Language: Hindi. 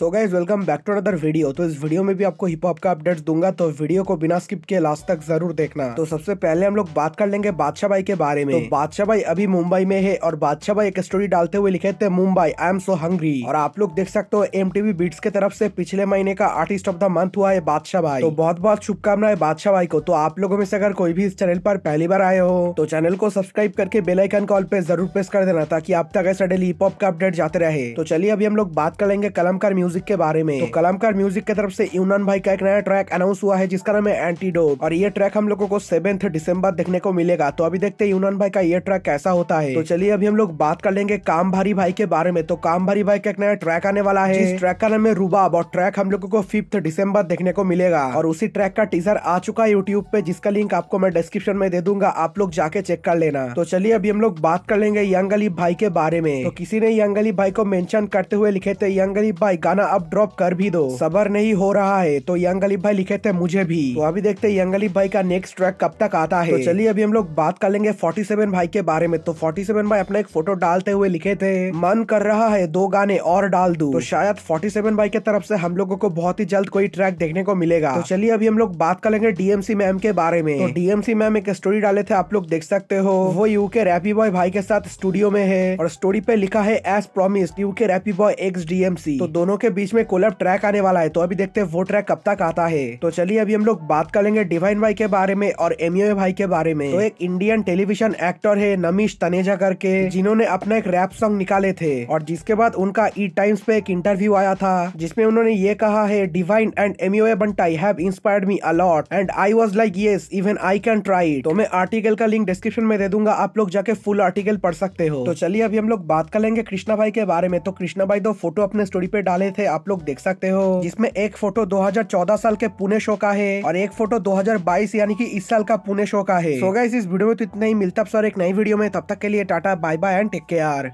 so guys welcome back to other video तो इस वीडियो में भी आपको हिप हॉप का अपडेट्स दूंगा तो वीडियो को बिना स्किप के लास्ट तक जरूर देखना तो सबसे पहले हम लोग बात कर लेंगे बादशाह भाई के बारे में तो बादशाह भाई अभी मुंबई में है और बादशाह भाई एक स्टोरी डालते हुए लिखे थे Mumbai I am so hungry और आप लोग देख सकते हो एम टीवी बीट्स के तरफ से पिछले महीने का आर्टिस्ट ऑफ द मंथ हुआ है बादशाह भाई तो बहुत बहुत शुभकामनाएं बादशाह भाई को तो आप लोगों में से अगर कोई भी इस चैनल पर पहली बार आए हो तो चैनल को सब्सक्राइब करके बेलाइकन कॉल पे जरूर प्रेस कर देना ताकि आप तक ऐसा डेली हिप हॉप का अपडेट जाते रहे तो चलिए अभी हम लोग बात कर लेंगे कलमकार म्यूजिक म्यूजिक के बारे में तो कलामकार म्यूजिक की तरफ से यूनान भाई का एक नया ट्रैक अनाउंस हुआ है जिसका नाम है एंटीडोट और ये ट्रैक हम लोगों को सेवेंथ दिसंबर देखने को मिलेगा तो अभी देखते हैं यूनान भाई का ये ट्रैक कैसा होता है तो चलिए अभी हम लोग बात कर लेंगे काम भारी भाई के बारे में तो काम भारी भाई का एक नया ट्रैक आने वाला है इस ट्रैक का नाम है रूबाब और ट्रैक हम लोगों को फिफ्थ दिसंबर देखने को मिलेगा और उसी ट्रैक का टीजर आ चुका है यूट्यूब पे जिसका लिंक आपको मैं डिस्क्रिप्शन में दे दूंगा आप लोग जाके चेक कर लेना तो चलिए अभी हम लोग बात कर लेंगे यंग अली भाई के बारे में तो किसी ने यंग अली भाई को मेंशन करते हुए लिखे थे यंग अली भाई गाना गाना अब ड्रॉप कर भी दो सबर नहीं हो रहा है तो यंग अलीफ भाई लिखे थे मुझे भी तो अभी देखते हैं यंग अलीफ भाई का नेक्स्ट ट्रैक कब तक आता है तो चलिए अभी हम लोग बात कर लेंगे 47 भाई के बारे में तो 47 भाई अपना एक फोटो डालते हुए लिखे थे मन कर रहा है दो गाने और डाल दू तो शायद फोर्टी भाई के तरफ से हम लोगों को बहुत ही जल्द कोई ट्रैक देखने को मिलेगा तो चलिए अभी हम लोग बात कर लेंगे डीएमसी मैम के बारे में डीएमसी तो मैम एक स्टोरी डाले थे आप लोग देख सकते हो वो यू के रैपी बॉय भाई के साथ स्टूडियो में है और स्टोरी पे लिखा है एस प्रोमिस यू के रैपी बॉय एक्स डीएमसी तो दोनों के बीच में कोलब ट्रैक आने वाला है तो अभी देखते हैं वो ट्रैक कब तक आता है तो चलिए अभी हम लोग बात करेंगे डिवाइन भाई के बारे में और एम भाई के बारे में तो एक इंडियन टेलीविजन एक्टर है नमीश तनेजा करके जिन्होंने अपना एक रैप सॉन्ग निकाले थे और जिसके बाद उनका ई टाइम्स पे एक इंटरव्यू आया था जिसमें उन्होंने ये कहा है डिवाइन एंड एमयूए बंटाई have inspired me a lot and I was like yes even I can try तो मैं आर्टिकल का लिंक डिस्क्रिप्शन में दे दूंगा आप लोग जाके फुल आर्टिकल पढ़ सकते हो तो चलिए अभी हम लोग बात करेंगे कृष्णा भाई के बारे में तो कृष्णा भाई दो फोटो अपने स्टोरी पे डाले थे थे आप लोग देख सकते हो जिसमें एक फोटो 2014 साल के पुणे शो का है और एक फोटो 2022 यानी कि इस साल का पुणे शो का है सो so इस वीडियो में तो इतना ही मिलता है एक नई वीडियो में तब तक के लिए tata bye bye and take care